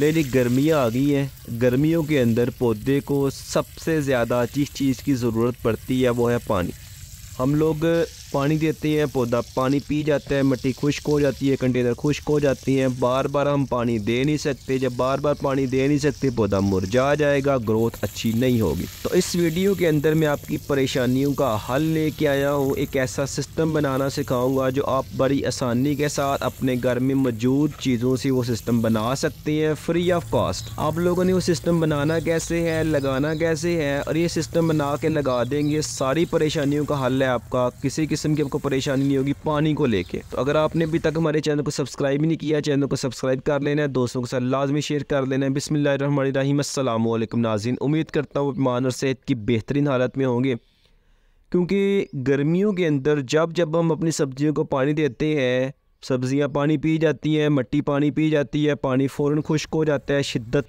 लेकिन गर्मियाँ आ गई हैं गर्मियों के अंदर पौधे को सबसे ज़्यादा जिस चीज़ की ज़रूरत पड़ती है वो है पानी हम लोग पानी देते हैं पौधा पानी पी जाता है मिट्टी खुश्क हो जाती है कंटेनर खुश्क हो जाती है बार बार हम पानी दे नहीं सकते जब बार बार पानी दे नहीं सकते पौधा मुरझा जाएगा ग्रोथ अच्छी नहीं होगी तो इस वीडियो के अंदर मैं आपकी परेशानियों का हल लेके आया हूँ एक ऐसा सिस्टम बनाना सिखाऊंगा जो आप बड़ी आसानी के साथ अपने घर में मौजूद चीज़ों से वो सिस्टम बना सकते हैं फ्री ऑफ कॉस्ट आप लोगों ने वो सिस्टम बनाना कैसे है लगाना कैसे है और ये सिस्टम बना के लगा देंगे सारी परेशानियों का हल है आपका किसी किसी किस्म की आपको परेशानी नहीं होगी पानी को लेके तो अगर आपने अभी तक हमारे चैनल को सब्सक्राइब नहीं किया चैनल को सब्सक्राइब कर लेना है दोस्तों के साथ लाजमी शेयर कर लेना है बिसमीम नाजिन उम्मीद करता हूँ मान और सेहत की बेहतरीन हालत में होंगे क्योंकि गर्मियों के अंदर जब जब हम अपनी सब्जियों को पानी देते हैं सब्ज़ियाँ पानी पी जाती हैं मट्टी पानी पी जाती है पानी फ़ौर खुश्क हो जाता है शिद्दत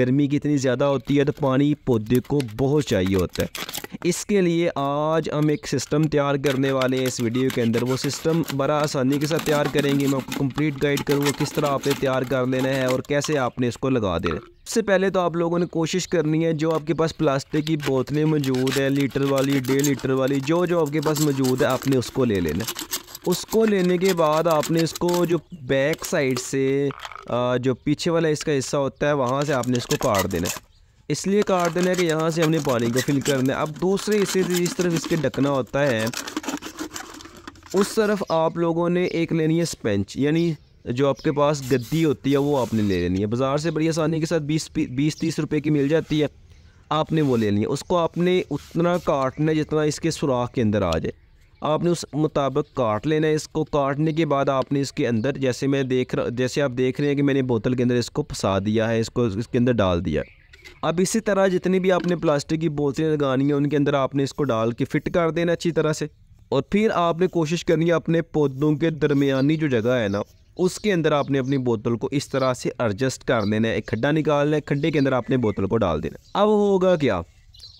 गर्मी की इतनी ज़्यादा होती है तो पानी पौधे को बहुत चाहिए होता है इसके लिए आज हम एक सिस्टम तैयार करने वाले हैं इस वीडियो के अंदर वो सिस्टम बड़ा आसानी के साथ तैयार करेंगे मैं आपको कंप्लीट गाइड करूँगा किस तरह आपने तैयार कर लेना है और कैसे आपने इसको लगा देना है सबसे पहले तो आप लोगों ने कोशिश करनी है जो आपके पास प्लास्टिक की बोतलें मौजूद है लीटर वाली डेढ़ लीटर वाली जो जो आपके पास मौजूद है आपने उसको ले लेना उसको लेने के बाद आपने इसको जो बैक साइड से जो पीछे वाला इसका हिस्सा होता है वहाँ से आपने इसको काट देना इसलिए काट देना है कि यहाँ से हमने पानी को फिल करना है अब दूसरे हिस्से से जिस तरफ इसके ढकना होता है उस तरफ आप लोगों ने एक लेनी है स्पेंच यानी जो आपके पास गद्दी होती है वो आपने ले लेनी है बाज़ार से बड़ी आसानी के साथ बीस बीस तीस रुपये की मिल जाती है आपने वो ले लेनी है उसको आपने उतना काटना है जितना इसके सुराख के अंदर आ जाए आपने उस मुताबिक काट लेना है इसको काटने के बाद आपने इसके अंदर जैसे मैं देख रहा जैसे आप देख रहे हैं कि मैंने बोतल के अंदर इसको फंसा दिया है इसको इसके अंदर डाल दिया है अब इसी तरह जितनी भी आपने प्लास्टिक की बोतलें लगानी हैं उनके अंदर आपने इसको डाल के फिट कर देना अच्छी तरह से और फिर आपने कोशिश करनी है अपने पौधों के दरमियानी जो जगह है ना उसके अंदर आपने अपनी बोतल को इस तरह से एडजस्ट कर देना है एक खड्डा निकालना है खड्डे के अंदर आपने बोतल को डाल देना अब होगा क्या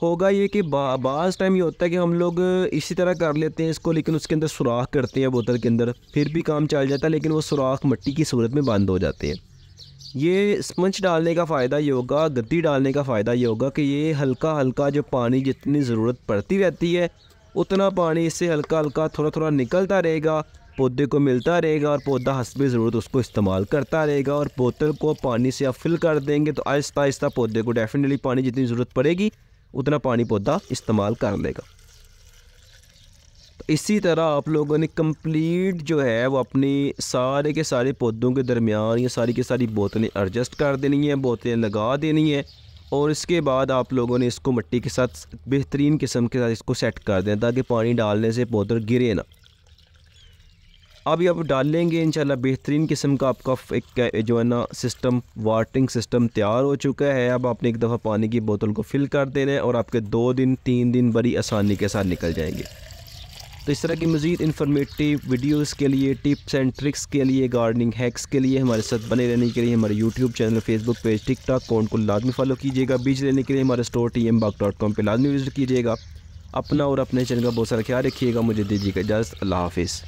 होगा ये कि बाज़ टाइम ये होता है कि हम लोग इसी तरह कर लेते हैं इसको लेकिन उसके अंदर सुराख करते हैं बोतल के अंदर फिर भी काम चल जाता है लेकिन वो सुराख मट्टी की सूरत में बंद हो जाते हैं ये स्पंज डालने का फ़ायदा ये होगा गद्दी डालने का फ़ायदा ये होगा कि ये हल्का हल्का जो पानी जितनी ज़रूरत पड़ती रहती है उतना पानी इससे हल्का हल्का थोड़ा थोड़ा निकलता रहेगा पौधे को मिलता रहेगा और पौधा हंसबी ज़रूरत उसको इस्तेमाल करता रहेगा और बोतल को पानी से आप फिल कर देंगे तो आहिस्ता आहिस्ता पौधे को डेफिनेटली पानी जितनी ज़रूरत पड़ेगी उतना पानी पौधा इस्तेमाल कर लेगा इसी तरह आप लोगों ने कंप्लीट जो है वो अपनी सारे के सारे पौधों के दरमियान ये सारी की सारी बोतलें एडजस्ट कर देनी है बोतलें लगा देनी है और इसके बाद आप लोगों ने इसको मिट्टी के साथ बेहतरीन किस्म के साथ इसको सेट कर दें ताकि पानी डालने से पौधे गिरे ना अभी आप डालेंगे इंशाल्लाह बेहतरीन किस्म का आपका एक जो है ना सिस्टम वाटरिंग सिस्टम तैयार हो चुका है अब आपने एक दफ़ा पानी की बोतल को फिल कर देना है और आपके दो दिन तीन दिन बड़ी आसानी के साथ निकल जाएंगे तो इस तरह की मज़ीद इन्फॉर्मेटिव वीडियोज़ के लिए टिप्स एंड ट्रिक्स के लिए गार्डनिंग हैक्स के लिए हमारे साथ बने रहने के लिए हमारे YouTube channel Facebook page TikTok account को लाजमी फॉलो कीजिएगा बीज लेने के लिए हमारे store T M Bagh dot com पर लाजमी विजिट कीजिएगा अपना और अपने चैनल का बहुत सारा ख्याल रखिएगा मुझे दीजिएगा इजाज़त अल्लाह हाफिज़